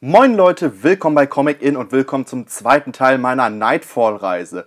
Moin Leute, willkommen bei Comic In und willkommen zum zweiten Teil meiner Nightfall-Reise.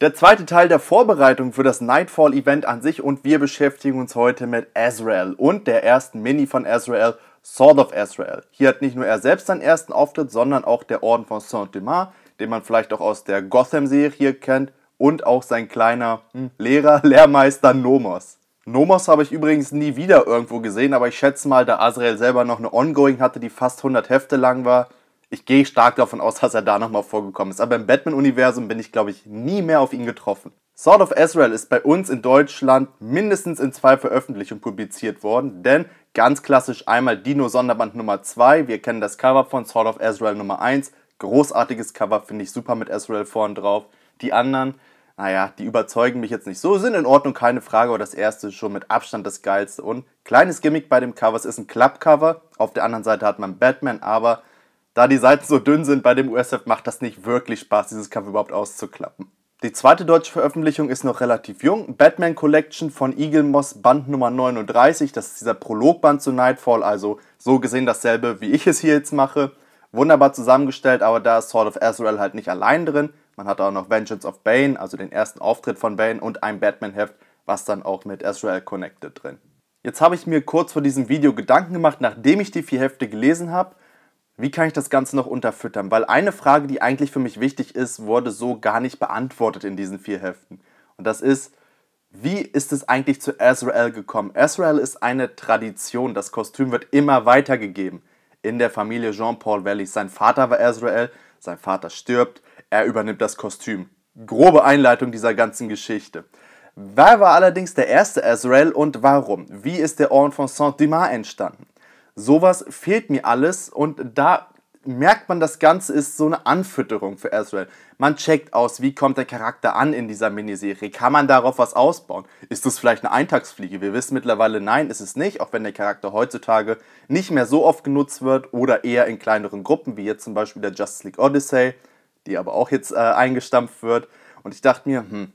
Der zweite Teil der Vorbereitung für das Nightfall-Event an sich und wir beschäftigen uns heute mit Azrael und der ersten Mini von Azrael, Sword of Azrael. Hier hat nicht nur er selbst seinen ersten Auftritt, sondern auch der Orden von Saint-Dumas, den man vielleicht auch aus der Gotham-Serie kennt, und auch sein kleiner hm, Lehrer, Lehrmeister Nomos. Nomos habe ich übrigens nie wieder irgendwo gesehen, aber ich schätze mal, da Azrael selber noch eine Ongoing hatte, die fast 100 Hefte lang war, ich gehe stark davon aus, dass er da nochmal vorgekommen ist. Aber im Batman-Universum bin ich, glaube ich, nie mehr auf ihn getroffen. Sword of Azrael ist bei uns in Deutschland mindestens in zwei Veröffentlichungen publiziert worden, denn ganz klassisch einmal Dino Sonderband Nummer 2, wir kennen das Cover von Sword of Azrael Nummer 1, großartiges Cover, finde ich super mit Azrael vorn drauf. Die anderen, naja, die überzeugen mich jetzt nicht so, sind in Ordnung, keine Frage, aber das erste ist schon mit Abstand das geilste. Und kleines Gimmick bei dem Cover, es ist ein Klappcover, auf der anderen Seite hat man Batman, aber da die Seiten so dünn sind bei dem USF, macht das nicht wirklich Spaß, dieses Cover überhaupt auszuklappen. Die zweite deutsche Veröffentlichung ist noch relativ jung. Batman Collection von Eagle Moss Band Nummer 39. Das ist dieser Prologband zu Nightfall, also so gesehen dasselbe, wie ich es hier jetzt mache. Wunderbar zusammengestellt, aber da ist Sword of Azrael halt nicht allein drin. Man hatte auch noch Vengeance of Bane, also den ersten Auftritt von Bane und ein Batman-Heft, was dann auch mit Azrael Connected drin. Jetzt habe ich mir kurz vor diesem Video Gedanken gemacht, nachdem ich die vier Hefte gelesen habe, wie kann ich das Ganze noch unterfüttern? Weil eine Frage, die eigentlich für mich wichtig ist, wurde so gar nicht beantwortet in diesen vier Heften. Und das ist, wie ist es eigentlich zu Azrael gekommen? Azrael ist eine Tradition, das Kostüm wird immer weitergegeben in der Familie Jean-Paul Valley. Sein Vater war Azrael, sein Vater stirbt, er übernimmt das Kostüm. Grobe Einleitung dieser ganzen Geschichte. Wer war allerdings der erste Azrael und warum? Wie ist der Orden von Saint-Dimas entstanden? Sowas fehlt mir alles und da merkt man, das Ganze ist so eine Anfütterung für Azrael. Man checkt aus, wie kommt der Charakter an in dieser Miniserie? Kann man darauf was ausbauen? Ist das vielleicht eine Eintagsfliege? Wir wissen mittlerweile, nein, ist es nicht, auch wenn der Charakter heutzutage nicht mehr so oft genutzt wird oder eher in kleineren Gruppen, wie jetzt zum Beispiel der Justice League Odyssey die aber auch jetzt äh, eingestampft wird. Und ich dachte mir, hm,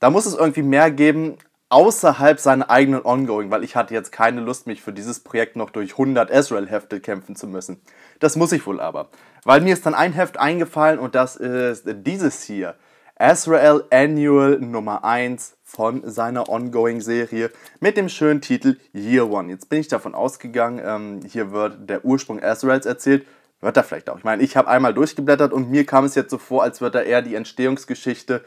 da muss es irgendwie mehr geben außerhalb seiner eigenen Ongoing, weil ich hatte jetzt keine Lust, mich für dieses Projekt noch durch 100 Ezreal-Hefte kämpfen zu müssen. Das muss ich wohl aber, weil mir ist dann ein Heft eingefallen und das ist dieses hier. Ezreal Annual Nummer 1 von seiner Ongoing-Serie mit dem schönen Titel Year One. Jetzt bin ich davon ausgegangen, ähm, hier wird der Ursprung Ezreals erzählt wird er vielleicht auch. Ich meine, ich habe einmal durchgeblättert und mir kam es jetzt so vor, als würde er eher die Entstehungsgeschichte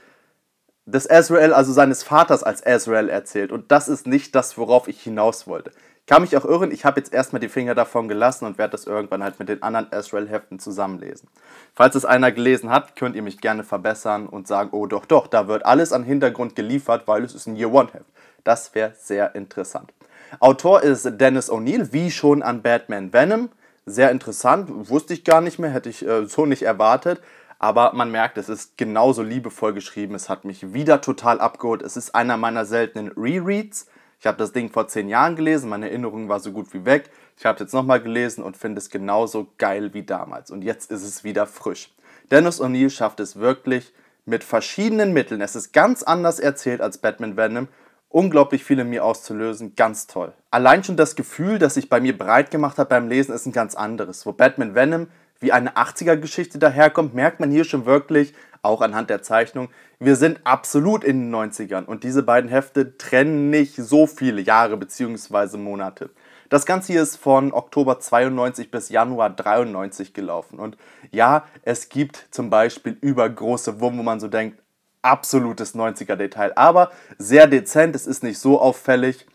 des Azrael, also seines Vaters als Azrael erzählt. Und das ist nicht das, worauf ich hinaus wollte. Ich kann mich auch irren, ich habe jetzt erstmal die Finger davon gelassen und werde das irgendwann halt mit den anderen Azrael-Heften zusammenlesen. Falls es einer gelesen hat, könnt ihr mich gerne verbessern und sagen, oh doch, doch, da wird alles an Hintergrund geliefert, weil es ist ein Year-One-Heft. Das wäre sehr interessant. Autor ist Dennis O'Neill, wie schon an Batman Venom sehr interessant, wusste ich gar nicht mehr, hätte ich äh, so nicht erwartet. Aber man merkt, es ist genauso liebevoll geschrieben. Es hat mich wieder total abgeholt. Es ist einer meiner seltenen Rereads. Ich habe das Ding vor zehn Jahren gelesen, meine Erinnerung war so gut wie weg. Ich habe es jetzt nochmal gelesen und finde es genauso geil wie damals. Und jetzt ist es wieder frisch. Dennis O'Neill schafft es wirklich mit verschiedenen Mitteln. Es ist ganz anders erzählt als Batman Venom unglaublich viel in mir auszulösen. Ganz toll. Allein schon das Gefühl, das sich bei mir breit gemacht hat beim Lesen, ist ein ganz anderes. Wo Batman Venom wie eine 80er-Geschichte daherkommt, merkt man hier schon wirklich, auch anhand der Zeichnung, wir sind absolut in den 90ern und diese beiden Hefte trennen nicht so viele Jahre bzw. Monate. Das Ganze hier ist von Oktober 92 bis Januar 93 gelaufen. Und ja, es gibt zum Beispiel übergroße Wummen, wo man so denkt, absolutes 90er-Detail. Aber sehr dezent, es ist nicht so auffällig,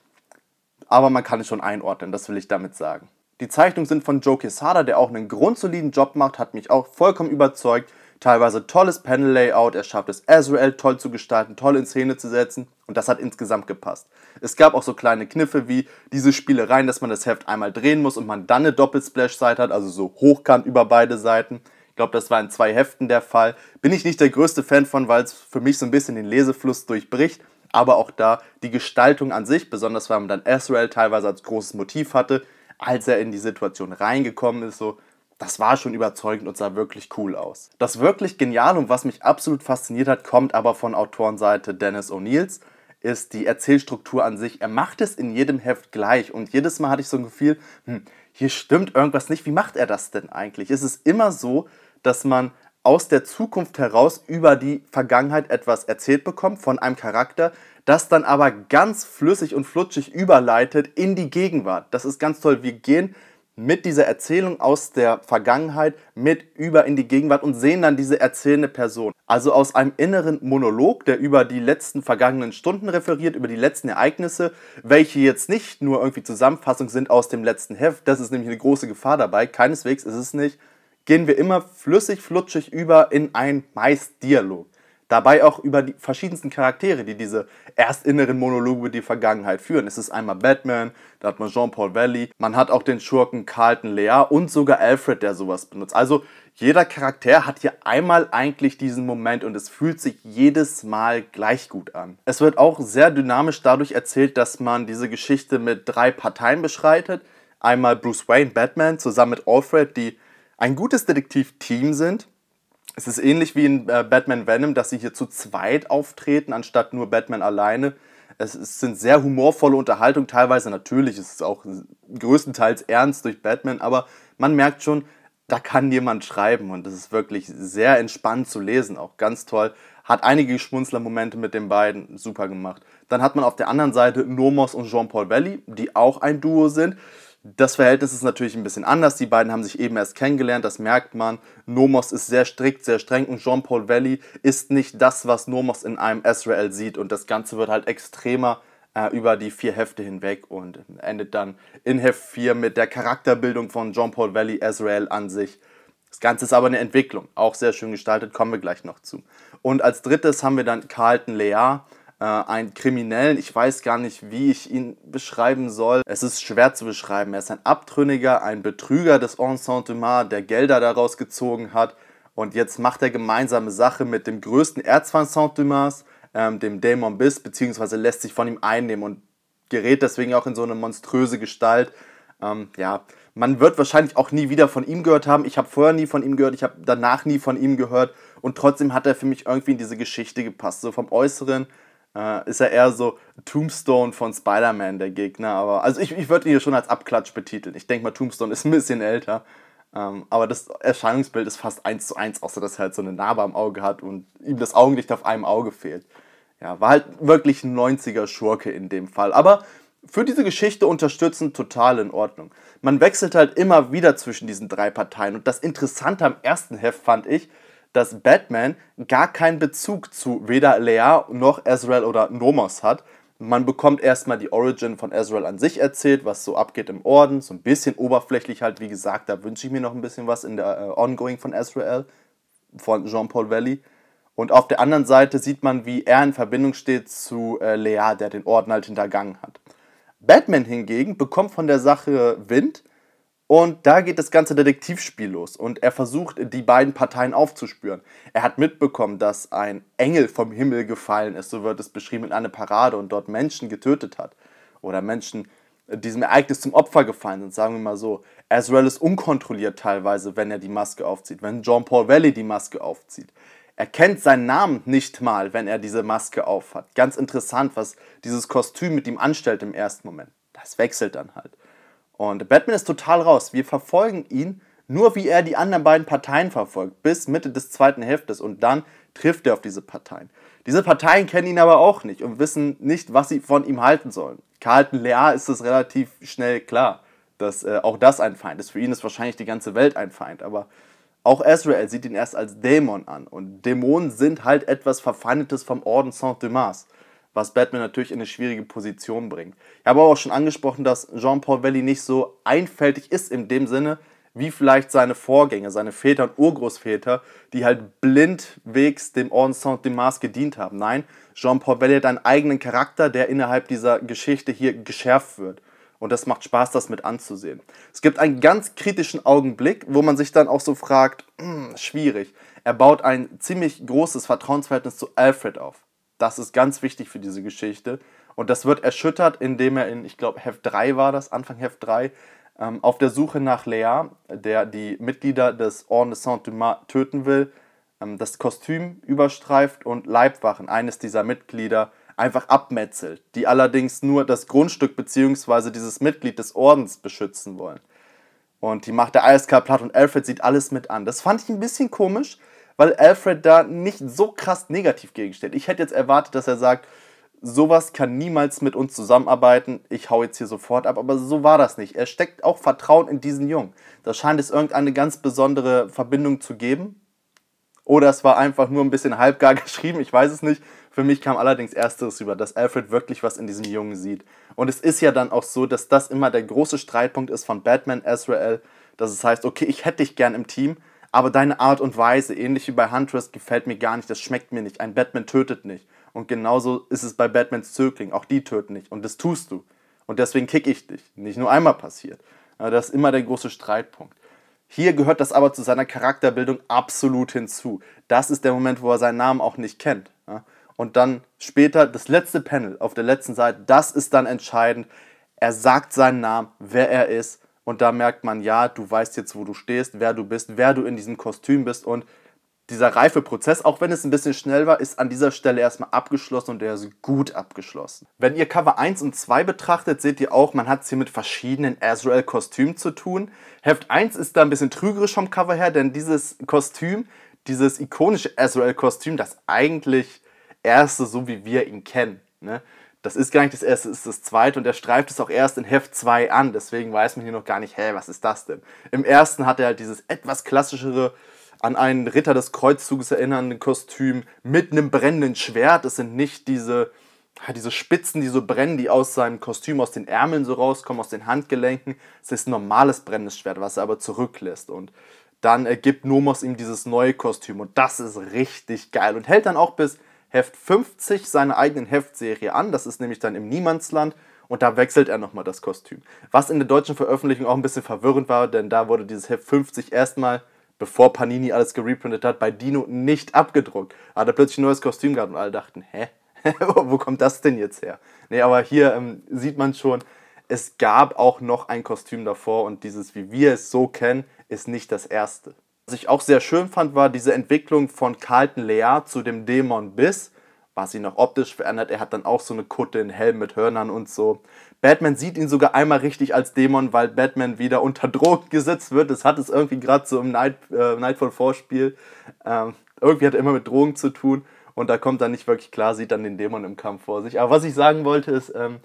aber man kann es schon einordnen, das will ich damit sagen. Die Zeichnungen sind von Joe Quesada, der auch einen grundsoliden Job macht, hat mich auch vollkommen überzeugt. Teilweise tolles Panel-Layout, er schafft es, Azrael toll zu gestalten, toll in Szene zu setzen und das hat insgesamt gepasst. Es gab auch so kleine Kniffe wie diese Spielereien, dass man das Heft einmal drehen muss und man dann eine Doppelsplash-Seite hat, also so hoch kann über beide Seiten glaube, das war in zwei Heften der Fall. Bin ich nicht der größte Fan von, weil es für mich so ein bisschen den Lesefluss durchbricht. Aber auch da die Gestaltung an sich, besonders weil man dann Israel teilweise als großes Motiv hatte, als er in die Situation reingekommen ist, so, das war schon überzeugend und sah wirklich cool aus. Das wirklich Geniale und was mich absolut fasziniert hat, kommt aber von Autorenseite Dennis O'Neills, ist die Erzählstruktur an sich. Er macht es in jedem Heft gleich und jedes Mal hatte ich so ein Gefühl, hm, hier stimmt irgendwas nicht. Wie macht er das denn eigentlich? Es ist immer so, dass man aus der Zukunft heraus über die Vergangenheit etwas erzählt bekommt von einem Charakter, das dann aber ganz flüssig und flutschig überleitet in die Gegenwart. Das ist ganz toll. Wir gehen mit dieser Erzählung aus der Vergangenheit mit über in die Gegenwart und sehen dann diese erzählende Person. Also aus einem inneren Monolog, der über die letzten vergangenen Stunden referiert, über die letzten Ereignisse, welche jetzt nicht nur irgendwie Zusammenfassung sind aus dem letzten Heft, das ist nämlich eine große Gefahr dabei, keineswegs ist es nicht, gehen wir immer flüssig, flutschig über in ein meist Dialog. Dabei auch über die verschiedensten Charaktere, die diese erst inneren Monologe über die Vergangenheit führen. Es ist einmal Batman, da hat man Jean-Paul Valley, man hat auch den Schurken Carlton Lea und sogar Alfred, der sowas benutzt. Also jeder Charakter hat hier einmal eigentlich diesen Moment und es fühlt sich jedes Mal gleich gut an. Es wird auch sehr dynamisch dadurch erzählt, dass man diese Geschichte mit drei Parteien beschreitet. Einmal Bruce Wayne, Batman, zusammen mit Alfred, die ein gutes Detektivteam sind. Es ist ähnlich wie in äh, Batman Venom, dass sie hier zu zweit auftreten, anstatt nur Batman alleine. Es sind sehr humorvolle Unterhaltungen, teilweise natürlich ist es auch größtenteils ernst durch Batman, aber man merkt schon, da kann jemand schreiben und das ist wirklich sehr entspannt zu lesen, auch ganz toll. Hat einige Schmunzlermomente mit den beiden, super gemacht. Dann hat man auf der anderen Seite Nomos und Jean-Paul Valley, die auch ein Duo sind. Das Verhältnis ist natürlich ein bisschen anders. Die beiden haben sich eben erst kennengelernt, das merkt man. Nomos ist sehr strikt, sehr streng und Jean-Paul Valley ist nicht das, was Nomos in einem Israel sieht. Und das Ganze wird halt extremer äh, über die vier Hefte hinweg und endet dann in Heft 4 mit der Charakterbildung von Jean-Paul Valley, Israel an sich. Das Ganze ist aber eine Entwicklung, auch sehr schön gestaltet, kommen wir gleich noch zu. Und als drittes haben wir dann Carlton Lear äh, einen Kriminellen. Ich weiß gar nicht, wie ich ihn beschreiben soll. Es ist schwer zu beschreiben. Er ist ein Abtrünniger, ein Betrüger des Ensemble, de der Gelder daraus gezogen hat. Und jetzt macht er gemeinsame Sache mit dem größten Erzfan Saint-Dumas, ähm, dem Dämon Biss, beziehungsweise lässt sich von ihm einnehmen und gerät deswegen auch in so eine monströse Gestalt. Ähm, ja, man wird wahrscheinlich auch nie wieder von ihm gehört haben. Ich habe vorher nie von ihm gehört, ich habe danach nie von ihm gehört. Und trotzdem hat er für mich irgendwie in diese Geschichte gepasst. So vom Äußeren äh, ist er eher so Tombstone von Spider-Man, der Gegner. Aber, also ich, ich würde ihn hier schon als Abklatsch betiteln. Ich denke mal, Tombstone ist ein bisschen älter. Ähm, aber das Erscheinungsbild ist fast eins zu eins, außer dass er halt so eine Narbe am Auge hat und ihm das Augenlicht auf einem Auge fehlt. Ja, war halt wirklich ein 90er-Schurke in dem Fall. Aber für diese Geschichte unterstützen total in Ordnung. Man wechselt halt immer wieder zwischen diesen drei Parteien. Und das Interessante am ersten Heft fand ich, dass Batman gar keinen Bezug zu weder Lea noch Azrael oder Nomos hat. Man bekommt erstmal die Origin von Azrael an sich erzählt, was so abgeht im Orden, so ein bisschen oberflächlich halt, wie gesagt, da wünsche ich mir noch ein bisschen was in der äh, Ongoing von Azrael, von Jean-Paul Valley. Und auf der anderen Seite sieht man, wie er in Verbindung steht zu äh, Leia, der den Orden halt hintergangen hat. Batman hingegen bekommt von der Sache Wind und da geht das ganze Detektivspiel los und er versucht, die beiden Parteien aufzuspüren. Er hat mitbekommen, dass ein Engel vom Himmel gefallen ist, so wird es beschrieben in einer Parade und dort Menschen getötet hat oder Menschen äh, diesem Ereignis zum Opfer gefallen sind, sagen wir mal so. Azrael ist unkontrolliert teilweise, wenn er die Maske aufzieht, wenn John Paul Valley die Maske aufzieht. Er kennt seinen Namen nicht mal, wenn er diese Maske aufhat. Ganz interessant, was dieses Kostüm mit ihm anstellt im ersten Moment. Das wechselt dann halt. Und Batman ist total raus. Wir verfolgen ihn nur, wie er die anderen beiden Parteien verfolgt, bis Mitte des zweiten Heftes. Und dann trifft er auf diese Parteien. Diese Parteien kennen ihn aber auch nicht und wissen nicht, was sie von ihm halten sollen. Carlton Lear ist es relativ schnell klar, dass äh, auch das ein Feind ist. Für ihn ist wahrscheinlich die ganze Welt ein Feind, aber auch Israel sieht ihn erst als Dämon an. Und Dämonen sind halt etwas Verfeindetes vom Orden Saint-Dumas was Batman natürlich in eine schwierige Position bringt. Ich habe auch schon angesprochen, dass Jean-Paul Valley nicht so einfältig ist in dem Sinne, wie vielleicht seine Vorgänger, seine Väter und Urgroßväter, die halt blindwegs dem Orden Saint Mars gedient haben. Nein, Jean-Paul Valley hat einen eigenen Charakter, der innerhalb dieser Geschichte hier geschärft wird. Und das macht Spaß, das mit anzusehen. Es gibt einen ganz kritischen Augenblick, wo man sich dann auch so fragt, mh, hm, schwierig. Er baut ein ziemlich großes Vertrauensverhältnis zu Alfred auf. Das ist ganz wichtig für diese Geschichte. Und das wird erschüttert, indem er in, ich glaube, Heft 3 war das, Anfang Heft 3, ähm, auf der Suche nach Lea, der die Mitglieder des Orden de Saint-Dumas töten will, ähm, das Kostüm überstreift und Leibwachen, eines dieser Mitglieder, einfach abmetzelt, die allerdings nur das Grundstück bzw. dieses Mitglied des Ordens beschützen wollen. Und die macht der ASK platt und Alfred sieht alles mit an. Das fand ich ein bisschen komisch, weil Alfred da nicht so krass negativ gegenstellt. Ich hätte jetzt erwartet, dass er sagt, sowas kann niemals mit uns zusammenarbeiten, ich hau jetzt hier sofort ab, aber so war das nicht. Er steckt auch Vertrauen in diesen Jungen. Da scheint es irgendeine ganz besondere Verbindung zu geben. Oder es war einfach nur ein bisschen halbgar geschrieben, ich weiß es nicht. Für mich kam allerdings ersteres über, dass Alfred wirklich was in diesem Jungen sieht. Und es ist ja dann auch so, dass das immer der große Streitpunkt ist von Batman Azrael, dass es heißt, okay, ich hätte dich gern im Team, aber deine Art und Weise, ähnlich wie bei Huntress, gefällt mir gar nicht. Das schmeckt mir nicht. Ein Batman tötet nicht. Und genauso ist es bei Batmans Zögling. Auch die töten nicht. Und das tust du. Und deswegen kick ich dich. Nicht nur einmal passiert. Das ist immer der große Streitpunkt. Hier gehört das aber zu seiner Charakterbildung absolut hinzu. Das ist der Moment, wo er seinen Namen auch nicht kennt. Und dann später das letzte Panel auf der letzten Seite, das ist dann entscheidend. Er sagt seinen Namen, wer er ist und da merkt man, ja, du weißt jetzt, wo du stehst, wer du bist, wer du in diesem Kostüm bist. Und dieser reife Prozess, auch wenn es ein bisschen schnell war, ist an dieser Stelle erstmal abgeschlossen und er ist gut abgeschlossen. Wenn ihr Cover 1 und 2 betrachtet, seht ihr auch, man hat es hier mit verschiedenen Azrael-Kostümen zu tun. Heft 1 ist da ein bisschen trügerisch vom Cover her, denn dieses Kostüm, dieses ikonische Azrael-Kostüm, das eigentlich erste, so wie wir ihn kennen. Ne? das ist gar nicht das erste, es ist das zweite und er streift es auch erst in Heft 2 an. Deswegen weiß man hier noch gar nicht, hä, was ist das denn? Im ersten hat er halt dieses etwas klassischere, an einen Ritter des Kreuzzuges erinnernde Kostüm mit einem brennenden Schwert. Es sind nicht diese, diese Spitzen, die so brennen, die aus seinem Kostüm, aus den Ärmeln so rauskommen, aus den Handgelenken. Es ist ein normales brennendes Schwert, was er aber zurücklässt. Und dann ergibt Nomos ihm dieses neue Kostüm und das ist richtig geil und hält dann auch bis Heft 50 seine eigenen Heftserie an. Das ist nämlich dann im Niemandsland. Und da wechselt er nochmal das Kostüm. Was in der deutschen Veröffentlichung auch ein bisschen verwirrend war, denn da wurde dieses Heft 50 erstmal, bevor Panini alles gereprintet hat, bei Dino nicht abgedruckt. Hat er plötzlich ein neues Kostüm gehabt und alle dachten, hä? Wo kommt das denn jetzt her? Nee, aber hier ähm, sieht man schon, es gab auch noch ein Kostüm davor und dieses, wie wir es so kennen, ist nicht das erste. Was ich auch sehr schön fand, war diese Entwicklung von Carlton Lear zu dem Dämon Biss, was ihn noch optisch verändert. Er hat dann auch so eine Kutte, einen Helm mit Hörnern und so. Batman sieht ihn sogar einmal richtig als Dämon, weil Batman wieder unter Druck gesetzt wird. Das hat es irgendwie gerade so im Night, äh, Nightfall-Vorspiel. Ähm, irgendwie hat er immer mit Drogen zu tun und da kommt dann nicht wirklich klar, sieht dann den Dämon im Kampf vor sich. Aber was ich sagen wollte ist, ähm,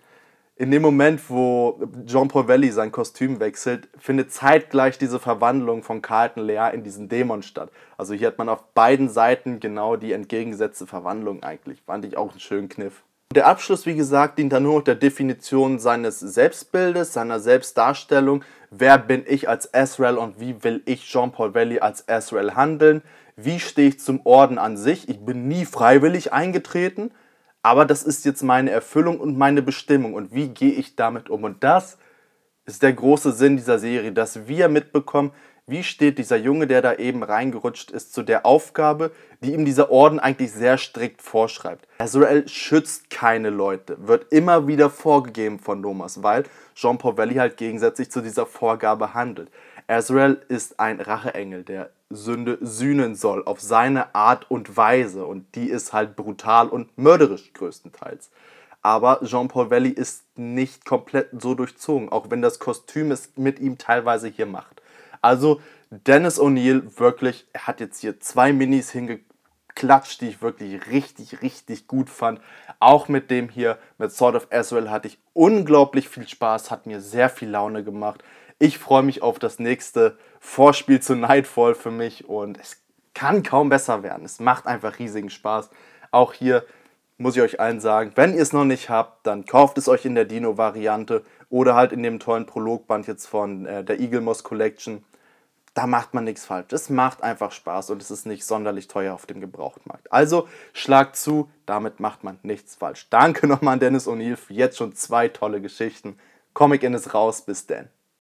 in dem Moment, wo John Provelli sein Kostüm wechselt, findet zeitgleich diese Verwandlung von Carlton Lear in diesen Dämon statt. Also hier hat man auf beiden Seiten genau die entgegengesetzte Verwandlung eigentlich. Fand ich auch einen schönen Kniff. Der Abschluss, wie gesagt, dient dann nur noch der Definition seines Selbstbildes, seiner Selbstdarstellung. Wer bin ich als Azrael und wie will ich Jean-Paul Valley als Azrael handeln? Wie stehe ich zum Orden an sich? Ich bin nie freiwillig eingetreten. Aber das ist jetzt meine Erfüllung und meine Bestimmung und wie gehe ich damit um? Und das ist der große Sinn dieser Serie, dass wir mitbekommen, wie steht dieser Junge, der da eben reingerutscht ist, zu der Aufgabe, die ihm dieser Orden eigentlich sehr strikt vorschreibt. Azrael schützt keine Leute, wird immer wieder vorgegeben von Thomas, weil Jean Povelli halt gegensätzlich zu dieser Vorgabe handelt. Azrael ist ein Racheengel, der Sünde sühnen soll, auf seine Art und Weise. Und die ist halt brutal und mörderisch größtenteils. Aber Jean-Paul Valley ist nicht komplett so durchzogen, auch wenn das Kostüm es mit ihm teilweise hier macht. Also Dennis O'Neill wirklich, er hat jetzt hier zwei Minis hingeklatscht, die ich wirklich richtig, richtig gut fand. Auch mit dem hier, mit Sword of Aswell, hatte ich unglaublich viel Spaß, hat mir sehr viel Laune gemacht. Ich freue mich auf das nächste Vorspiel zu Nightfall für mich und es kann kaum besser werden. Es macht einfach riesigen Spaß. Auch hier muss ich euch allen sagen, wenn ihr es noch nicht habt, dann kauft es euch in der Dino-Variante oder halt in dem tollen Prologband jetzt von äh, der Eagle Moss Collection. Da macht man nichts falsch. Es macht einfach Spaß und es ist nicht sonderlich teuer auf dem Gebrauchtmarkt. Also schlagt zu, damit macht man nichts falsch. Danke nochmal an Dennis O'Neill für jetzt schon zwei tolle Geschichten. Comic in es raus, bis denn.